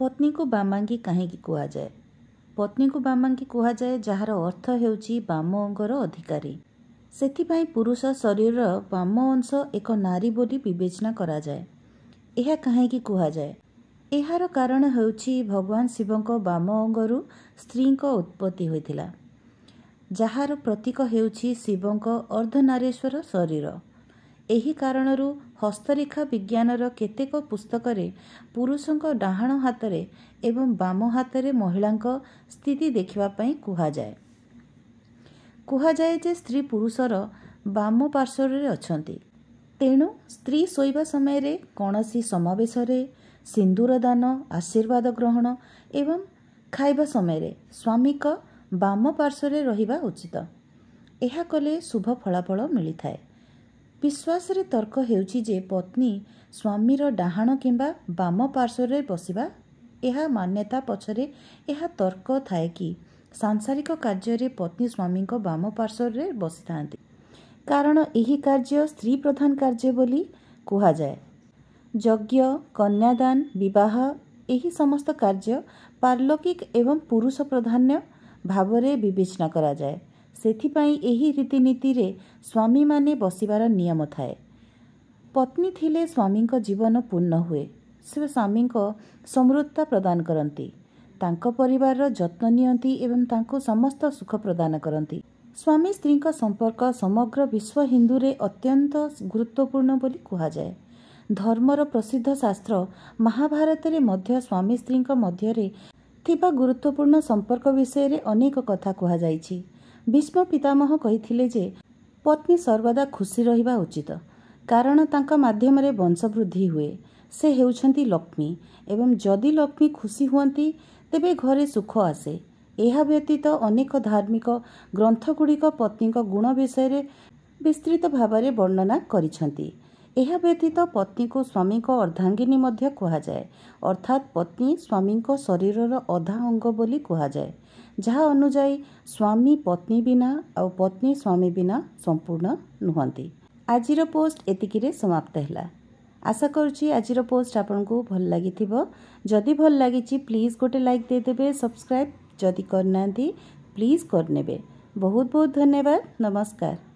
ପତ୍ନୀଙ୍କୁ ବାମାଙ୍ଗୀ କାହିଁକି କୁହାଯାଏ ପତ୍ନୀଙ୍କୁ ବାମାଙ୍ଗୀ କୁହାଯାଏ ଯାହାର ଅର୍ଥ ହେଉଛି ବାମ ଅଙ୍ଗର ଅଧିକାରୀ ସେଥିପାଇଁ ପୁରୁଷ ଶରୀରର ବାମ ଅଂଶ ଏକ ନାରୀ ବୋଲି ବିବେଚନା କରାଯାଏ ଏହା କାହିଁକି କୁହାଯାଏ ଏହାର କାରଣ ହେଉଛି ଭଗବାନ ଶିବଙ୍କ ବାମ ଅଙ୍ଗରୁ ସ୍ତ୍ରୀଙ୍କ ଉତ୍ପତ୍ତି ହୋଇଥିଲା ଯାହାର ପ୍ରତୀକ ହେଉଛି ଶିବଙ୍କ ଅର୍ଦ୍ଧନାରେଶ୍ୱର ଶରୀର ଏହି କାରଣରୁ ହସ୍ତରେଖା ବିଜ୍ଞାନର କେତେକ ପୁସ୍ତକରେ ପୁରୁଷଙ୍କ ଡାହାଣ ହାତରେ ଏବଂ ବାମ ହାତରେ ମହିଳାଙ୍କ ସ୍ଥିତି ଦେଖିବା ପାଇଁ କୁହାଯାଏ କୁହାଯାଏ ଯେ ସ୍ତ୍ରୀ ପୁରୁଷର ବାମ ପାର୍ଶ୍ୱରେ ଅଛନ୍ତି ତେଣୁ ସ୍ତ୍ରୀ ଶୋଇବା ସମୟରେ କୌଣସି ସମାବେଶରେ ସିନ୍ଦୁର ଦାନ ଆଶୀର୍ବାଦ ଗ୍ରହଣ ଏବଂ ଖାଇବା ସମୟରେ ସ୍ୱାମୀଙ୍କ ବାମ ପାର୍ଶ୍ୱରେ ରହିବା ଉଚିତ ଏହା କଲେ ଶୁଭ ଫଳାଫଳ ମିଳିଥାଏ ବିଶ୍ୱାସରେ ତର୍କ ହେଉଛି ଯେ ପତ୍ନୀ ସ୍ୱାମୀର ଡାହାଣ କିମ୍ବା ବାମ ପାର୍ଶ୍ୱରେ ବସିବା ଏହା ମାନ୍ୟତା ପଛରେ ଏହା ତର୍କ ଥାଏ କି ସାଂସାରିକ କାର୍ଯ୍ୟରେ ପତ୍ନୀ ସ୍ୱାମୀଙ୍କ ବାମ ପାର୍ଶ୍ୱରେ ବସିଥାନ୍ତି କାରଣ ଏହି କାର୍ଯ୍ୟ ସ୍ତ୍ରୀ ପ୍ରଧାନ କାର୍ଯ୍ୟ ବୋଲି କୁହାଯାଏ ଯଜ୍ଞ କନ୍ୟାଦାନ ବିବାହ ଏହି ସମସ୍ତ କାର୍ଯ୍ୟ ପାର୍ଲୌକିକ ଏବଂ ପୁରୁଷ ପ୍ରାଧାନ୍ୟ ଭାବରେ ବିବେଚନା କରାଯାଏ ସେଥିପାଇଁ ଏହି ରୀତିନୀତିରେ ସ୍ୱାମୀମାନେ ବସିବାର ନିୟମ ଥାଏ ପତ୍ନୀ ଥିଲେ ସ୍ୱାମୀଙ୍କ ଜୀବନ ପୂର୍ଣ୍ଣ ହୁଏ ସେ ସ୍ୱାମୀଙ୍କ ସମୃଦ୍ଧତା ପ୍ରଦାନ କରନ୍ତି ତାଙ୍କ ପରିବାରର ଯତ୍ନ ନିଅନ୍ତି ଏବଂ ତାଙ୍କୁ ସମସ୍ତ ସୁଖ ପ୍ରଦାନ କରନ୍ତି ସ୍ୱାମୀ ସ୍ତ୍ରୀଙ୍କ ସମ୍ପର୍କ ସମଗ୍ର ବିଶ୍ୱ ହିନ୍ଦୁରେ ଅତ୍ୟନ୍ତ ଗୁରୁତ୍ୱପୂର୍ଣ୍ଣ ବୋଲି କୁହାଯାଏ ଧର୍ମର ପ୍ରସିଦ୍ଧ ଶାସ୍ତ୍ର ମହାଭାରତରେ ମଧ୍ୟ ସ୍ୱାମୀ ସ୍ତ୍ରୀଙ୍କ ମଧ୍ୟରେ ଥିବା ଗୁରୁତ୍ୱପୂର୍ଣ୍ଣ ସମ୍ପର୍କ ବିଷୟରେ ଅନେକ କଥା କୁହାଯାଇଛି ଭୀଷ୍ମ ପିତାମହ କହିଥିଲେ ଯେ ପତ୍ନୀ ସର୍ବଦା ଖୁସି ରହିବା ଉଚିତ କାରଣ ତାଙ୍କ ମାଧ୍ୟମରେ ବଂଶବୃଦ୍ଧି ହୁଏ ସେ ହେଉଛନ୍ତି ଲକ୍ଷ୍ମୀ ଏବଂ ଯଦି ଲକ୍ଷ୍ମୀ ଖୁସି ହୁଅନ୍ତି ତେବେ ଘରେ ସୁଖ ଆସେ ଏହା ବ୍ୟତୀତ ଅନେକ ଧାର୍ମିକ ଗ୍ରନ୍ଥଗୁଡ଼ିକ ପତ୍ନୀଙ୍କ ଗୁଣ ବିଷୟରେ ବିସ୍ତୃତ ଭାବରେ ବର୍ଣ୍ଣନା କରିଛନ୍ତି ଏହା ବ୍ୟତୀତ ପତ୍ନୀକୁ ସ୍ୱାମୀଙ୍କ ଅର୍ଦ୍ଧାଙ୍ଗିନୀ ମଧ୍ୟ କୁହାଯାଏ ଅର୍ଥାତ୍ ପତ୍ନୀ ସ୍ୱାମୀଙ୍କ ଶରୀରର ଅଧା ଅଙ୍ଗ ବୋଲି କୁହାଯାଏ ଯାହା ଅନୁଯାୟୀ ସ୍ୱାମୀ ପତ୍ନୀ ବିନା ଆଉ ପତ୍ନୀ ସ୍ୱାମୀ ବିନା ସମ୍ପୂର୍ଣ୍ଣ ନୁହନ୍ତି ଆଜିର ପୋଷ୍ଟ ଏତିକିରେ ସମାପ୍ତ ହେଲା ଆଶା କରୁଛି ଆଜିର ପୋଷ୍ଟ ଆପଣଙ୍କୁ ଭଲ ଲାଗିଥିବ ଯଦି ଭଲ ଲାଗିଛି ପ୍ଲିଜ୍ ଗୋଟେ ଲାଇକ୍ ଦେଇଦେବେ ସବସ୍କ୍ରାଇବ୍ ଯଦି କରିନାହାନ୍ତି ପ୍ଲିଜ୍ କରିନେବେ ବହୁତ ବହୁତ ଧନ୍ୟବାଦ ନମସ୍କାର